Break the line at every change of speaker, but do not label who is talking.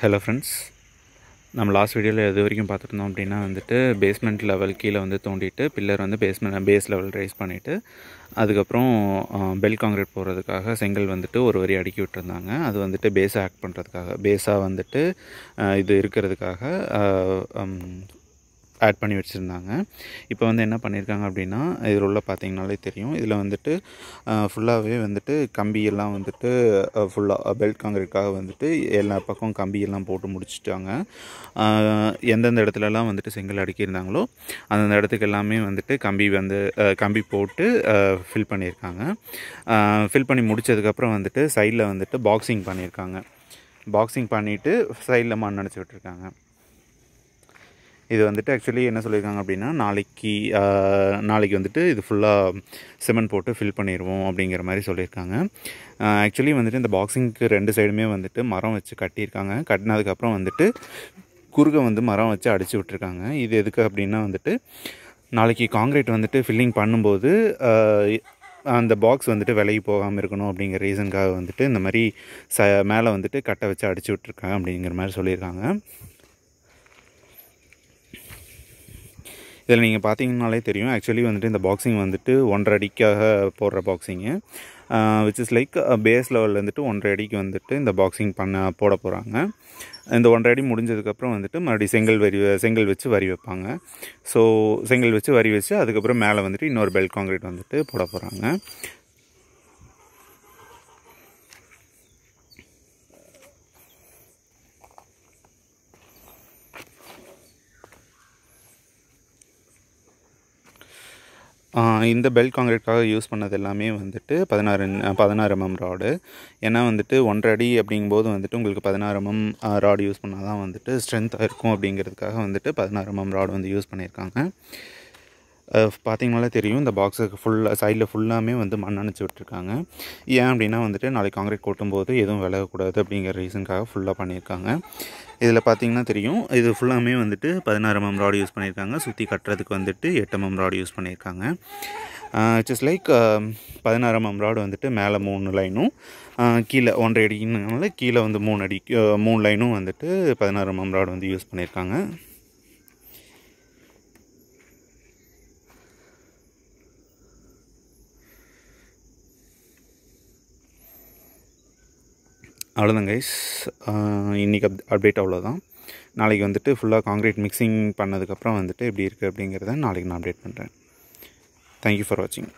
hello friends நம்ம last வீடியோவில் எது வரைக்கும் பார்த்துருந்தோம் அப்படின்னா வந்துட்டு பேஸ்மெண்ட் லெவல் கீழே வந்து தோண்டிட்டு பில்லர் வந்து பேஸ்மெண்ட் பேஸ் லெவல் ரைஸ் பண்ணிவிட்டு அதுக்கப்புறம் பெல் காங்கிரீட் போடுறதுக்காக செங்கல் வந்துட்டு ஒரு வரி அடுக்கி விட்டுருந்தாங்க அது வந்துட்டு பேஸாக ஆக்ட் பண்ணுறதுக்காக பேஸாக வந்துட்டு இது இருக்கிறதுக்காக ஆட் பண்ணி வச்சுருந்தாங்க இப்போ வந்து என்ன பண்ணியிருக்காங்க அப்படின்னா இதில் உள்ள பார்த்தீங்கனாலே தெரியும் இதில் வந்துட்டு ஃபுல்லாகவே வந்துட்டு கம்பியெல்லாம் வந்துட்டு ஃபுல்லாக பெல்ட் காங்கிரீட்காக வந்துட்டு எல்லா பக்கம் கம்பியெல்லாம் போட்டு முடிச்சுட்டாங்க எந்தெந்த இடத்துலலாம் வந்துட்டு செங்கல் அடுக்கியிருந்தாங்களோ அந்தந்த இடத்துக்கு எல்லாமே வந்துட்டு கம்பி வந்து கம்பி போட்டு ஃபில் பண்ணியிருக்காங்க ஃபில் பண்ணி முடித்ததுக்கப்புறம் வந்துட்டு சைடில் வந்துட்டு பாக்ஸிங் பண்ணியிருக்காங்க பாக்ஸிங் பண்ணிவிட்டு சைடில் மண் நினச்சி விட்டுருக்காங்க இது வந்துட்டு ஆக்சுவலி என்ன சொல்லியிருக்காங்க அப்படின்னா நாளைக்கு நாளைக்கு வந்துட்டு இது ஃபுல்லாக சிமெண்ட் போட்டு ஃபில் பண்ணிடுவோம் அப்படிங்கிற மாதிரி சொல்லியிருக்காங்க ஆக்சுவலி வந்துட்டு இந்த பாக்ஸிங்க்கு ரெண்டு சைடுமே வந்துட்டு மரம் வச்சு கட்டியிருக்காங்க கட்டினதுக்கப்புறம் வந்துட்டு குறுக வந்து மரம் வச்சு அடித்து விட்டுருக்காங்க இது எதுக்கு அப்படின்னா வந்துட்டு நாளைக்கு காங்கிரீட் வந்துட்டு ஃபில்லிங் பண்ணும்போது அந்த பாக்ஸ் வந்துட்டு விலகி போகாமல் இருக்கணும் அப்படிங்கிற ரீசனுக்காக வந்துட்டு இந்த மாதிரி ச மேலே வந்துட்டு கட்டை வச்சு அடிச்சு விட்ருக்காங்க அப்படிங்கிற மாதிரி சொல்லியிருக்காங்க இதில் நீங்கள் பார்த்தீங்கனாலே தெரியும் ஆக்சுவலி வந்துட்டு இந்த பாக்ஸிங் வந்துட்டு ஒன்றரை அடிக்காக போடுற boxing which is like base லெவலில் வந்துட்டு ஒன்றரை அடிக்கு வந்துட்டு இந்த பாக்ஸிங் பண்ண போட போகிறாங்க இந்த ஒன்றரை அடி முடிஞ்சதுக்கப்புறம் வந்துட்டு மறுபடியும் செங்கல் வரி செங்கல் வச்சு வரி வைப்பாங்க ஸோ செங்கல் வச்சு வரி வச்சு அதுக்கப்புறம் மேலே வந்துட்டு இன்னொரு பெல்ட் காங்கிரீட் வந்துட்டு போட போகிறாங்க இந்த பெல்ட் காங்கிரீட்காக யூஸ் பண்ணது எல்லாமே வந்துட்டு பதினாறு பதினாறு எம்எம் ராடு ஏன்னா வந்துட்டு ஒன்றரை அடி அப்படிங்கும்போது வந்துட்டு உங்களுக்கு பதினாறு எம்எம் ராடு யூஸ் பண்ணால் தான் வந்துட்டு ஸ்ட்ரென்த்தாக இருக்கும் அப்படிங்கிறதுக்காக வந்துட்டு பதினாறு எம்எம் ராடு வந்து யூஸ் பண்ணியிருக்காங்க பார்த்தீங்கனாலே தெரியும் இந்த பாக்ஸுக்கு ஃபுல்லாக சைடில் ஃபுல்லாமே வந்து மண் அணைச்சி விட்டுருக்காங்க ஏன் அப்படின்னா வந்துட்டு நாளைக்கு காங்கிரீட் கொட்டும் போது எதுவும் விலகக்கூடாது அப்படிங்கிற ரீசனுக்காக ஃபுல்லாக பண்ணியிருக்காங்க இதில் பார்த்தீங்கன்னா தெரியும் இது ஃபுல்லாமே வந்துட்டு பதினாறு எம்எம் ராடு யூஸ் பண்ணியிருக்காங்க சுற்றி கட்டுறதுக்கு வந்துட்டு எட்டு எம்எம் ராடு யூஸ் பண்ணியிருக்காங்க இட்ஸ் லைக் பதினாறு எம்எம் ராடு வந்துட்டு மேலே மூணு லைனும் கீழே ஒன்றரை அடிக்குனால கீழே வந்து மூணு அடி மூணு லைனும் வந்துட்டு பதினாறு எம்எம் ராடு வந்து யூஸ் பண்ணியிருக்காங்க அவ்வளோதான் கைஸ் இன்றைக்கி அப் அப்டேட் அவ்வளோதான் நாளைக்கு வந்துட்டு ஃபுல்லாக காங்க்ரீட் மிக்சிங் பண்ணதுக்கப்புறம் வந்துட்டு எப்படி இருக்குது அப்படிங்கிறத நாளைக்கு நான் அப்டேட் பண்ணுறேன் தேங்க்யூ ஃபார் வாட்சிங்